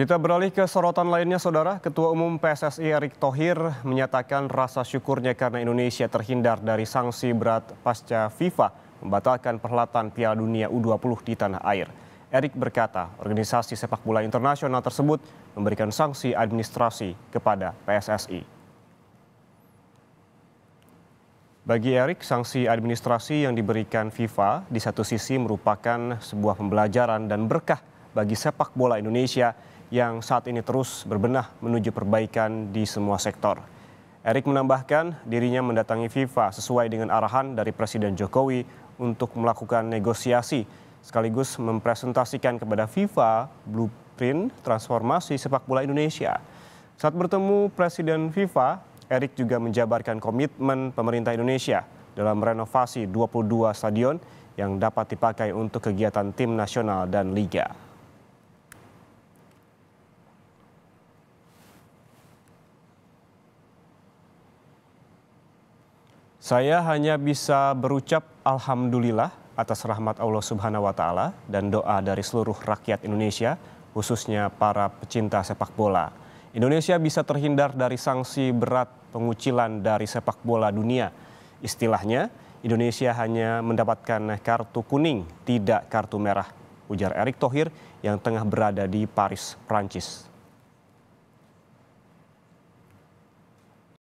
Kita beralih ke sorotan lainnya, Saudara. Ketua Umum PSSI Erick Thohir menyatakan rasa syukurnya karena Indonesia terhindar dari sanksi berat pasca FIFA membatalkan perhelatan Piala Dunia U20 di tanah air. Erick berkata, organisasi sepak bola internasional tersebut memberikan sanksi administrasi kepada PSSI. Bagi Erick, sanksi administrasi yang diberikan FIFA di satu sisi merupakan sebuah pembelajaran dan berkah bagi sepak bola Indonesia yang saat ini terus berbenah menuju perbaikan di semua sektor. Erick menambahkan dirinya mendatangi FIFA sesuai dengan arahan dari Presiden Jokowi untuk melakukan negosiasi sekaligus mempresentasikan kepada FIFA blueprint transformasi sepak bola Indonesia. Saat bertemu Presiden FIFA, Erick juga menjabarkan komitmen pemerintah Indonesia dalam renovasi 22 stadion yang dapat dipakai untuk kegiatan tim nasional dan liga. Saya hanya bisa berucap alhamdulillah atas rahmat Allah Subhanahu wa taala dan doa dari seluruh rakyat Indonesia khususnya para pecinta sepak bola. Indonesia bisa terhindar dari sanksi berat pengucilan dari sepak bola dunia. Istilahnya, Indonesia hanya mendapatkan kartu kuning, tidak kartu merah, ujar Erick Thohir yang tengah berada di Paris, Prancis.